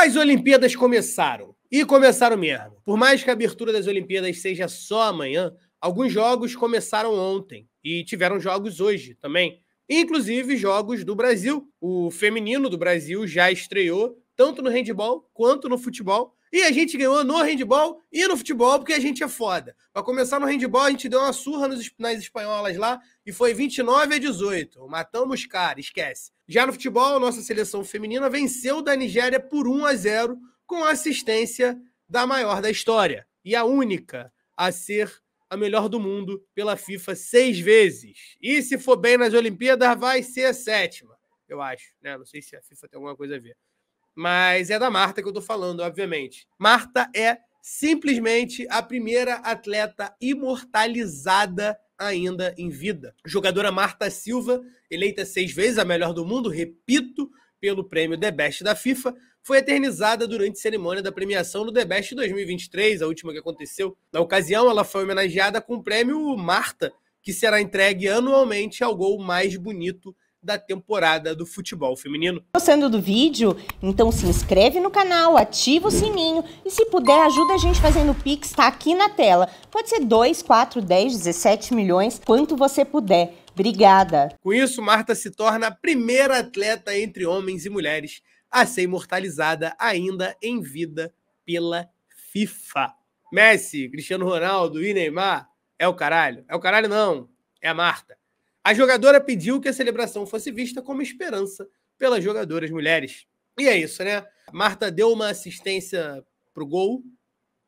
As Olimpíadas começaram. E começaram mesmo. Por mais que a abertura das Olimpíadas seja só amanhã, alguns jogos começaram ontem e tiveram jogos hoje também. Inclusive jogos do Brasil. O feminino do Brasil já estreou tanto no handball quanto no futebol. E a gente ganhou no handball e no futebol, porque a gente é foda. Para começar no handball, a gente deu uma surra nos, nas espanholas lá e foi 29 a 18. Matamos cara, esquece. Já no futebol, nossa seleção feminina venceu da Nigéria por 1 a 0 com assistência da maior da história e a única a ser a melhor do mundo pela FIFA seis vezes. E se for bem nas Olimpíadas, vai ser a sétima, eu acho. Né? Não sei se a FIFA tem alguma coisa a ver mas é da Marta que eu estou falando, obviamente. Marta é simplesmente a primeira atleta imortalizada ainda em vida. Jogadora Marta Silva, eleita seis vezes a melhor do mundo, repito, pelo prêmio The Best da FIFA, foi eternizada durante a cerimônia da premiação no The Best 2023, a última que aconteceu. Na ocasião, ela foi homenageada com o prêmio Marta, que será entregue anualmente ao gol mais bonito da temporada do futebol feminino. Gostando do vídeo? Então se inscreve no canal, ativa o sininho e se puder ajuda a gente fazendo Pix, tá aqui na tela. Pode ser 2, 4, 10, 17 milhões, quanto você puder. Obrigada. Com isso, Marta se torna a primeira atleta entre homens e mulheres a ser imortalizada ainda em vida pela FIFA. Messi, Cristiano Ronaldo e Neymar é o caralho. É o caralho não, é a Marta. A jogadora pediu que a celebração fosse vista como esperança pelas jogadoras mulheres. E é isso, né? Marta deu uma assistência pro gol,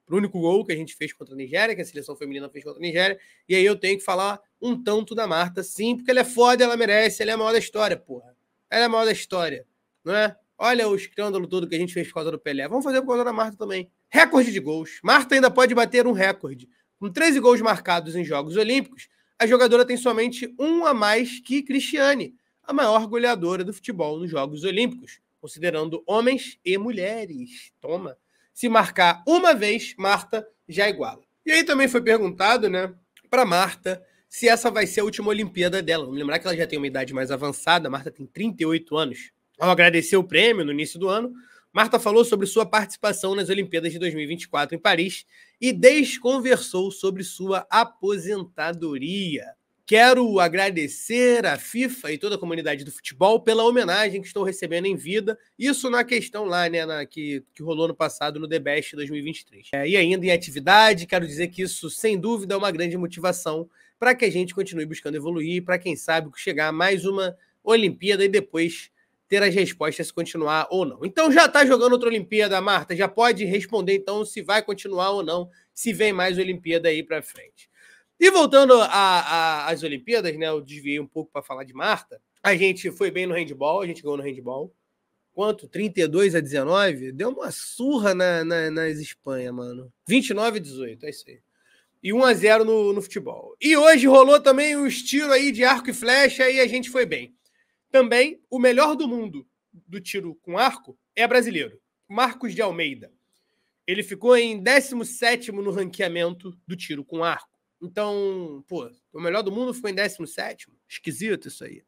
pro único gol que a gente fez contra a Nigéria, que a seleção feminina fez contra a Nigéria. E aí eu tenho que falar um tanto da Marta, sim, porque ela é foda, ela merece, ela é a maior da história, porra. Ela é a maior da história, não é? Olha o escândalo todo que a gente fez por causa do Pelé. Vamos fazer por causa da Marta também. Recorde de gols. Marta ainda pode bater um recorde. Com 13 gols marcados em Jogos Olímpicos, a jogadora tem somente um a mais que Cristiane, a maior goleadora do futebol nos Jogos Olímpicos, considerando homens e mulheres. Toma. Se marcar uma vez, Marta já iguala. E aí também foi perguntado, né, para Marta, se essa vai ser a última Olimpíada dela. Vamos lembrar que ela já tem uma idade mais avançada, a Marta tem 38 anos. Ao agradecer o prêmio no início do ano, Marta falou sobre sua participação nas Olimpíadas de 2024 em Paris e desconversou sobre sua aposentadoria. Quero agradecer à FIFA e toda a comunidade do futebol pela homenagem que estou recebendo em vida. Isso na questão lá, né, na, que, que rolou no passado no The Best 2023. É, e ainda em atividade, quero dizer que isso, sem dúvida, é uma grande motivação para que a gente continue buscando evoluir, para quem sabe chegar a mais uma Olimpíada e depois ter as respostas se continuar ou não. Então já está jogando outra Olimpíada, Marta, já pode responder então se vai continuar ou não, se vem mais Olimpíada aí para frente. E voltando às Olimpíadas, né, eu desviei um pouco para falar de Marta. A gente foi bem no handball, a gente ganhou no handball. Quanto? 32 a 19? Deu uma surra na, na, nas Espanha, mano. 29 a 18, é isso aí e 1 a 0 no, no futebol. E hoje rolou também um estilo aí de arco e flecha e a gente foi bem. Também, o melhor do mundo do tiro com arco é brasileiro, Marcos de Almeida. Ele ficou em 17 no ranqueamento do tiro com arco. Então, pô, o melhor do mundo ficou em 17. Esquisito isso aí.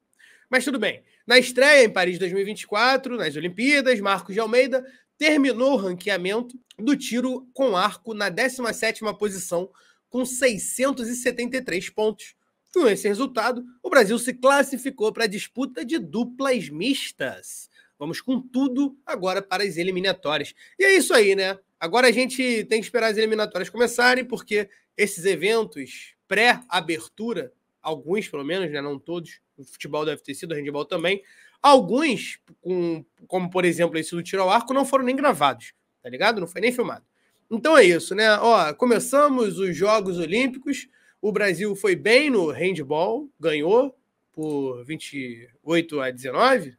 Mas tudo bem. Na estreia em Paris 2024, nas Olimpíadas, Marcos de Almeida terminou o ranqueamento do tiro com arco na 17ª posição, com 673 pontos, com esse resultado, o Brasil se classificou para a disputa de duplas mistas. Vamos com tudo agora para as eliminatórias. E é isso aí, né? Agora a gente tem que esperar as eliminatórias começarem, porque esses eventos pré-abertura, alguns pelo menos, né? Não todos, o futebol deve ter sido, o handball também. Alguns, com, como por exemplo esse do tiro ao arco, não foram nem gravados, tá ligado? Não foi nem filmado. Então é isso, né? Ó, começamos os Jogos Olímpicos. O Brasil foi bem no handball, ganhou por 28 a 19.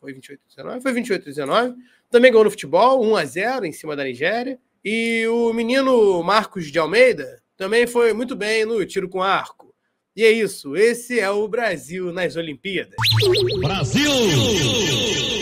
Foi 28 a 19? Foi 28 a 19. Também ganhou no futebol, 1 a 0 em cima da Nigéria. E o menino Marcos de Almeida também foi muito bem no tiro com arco. E é isso, esse é o Brasil nas Olimpíadas. Brasil!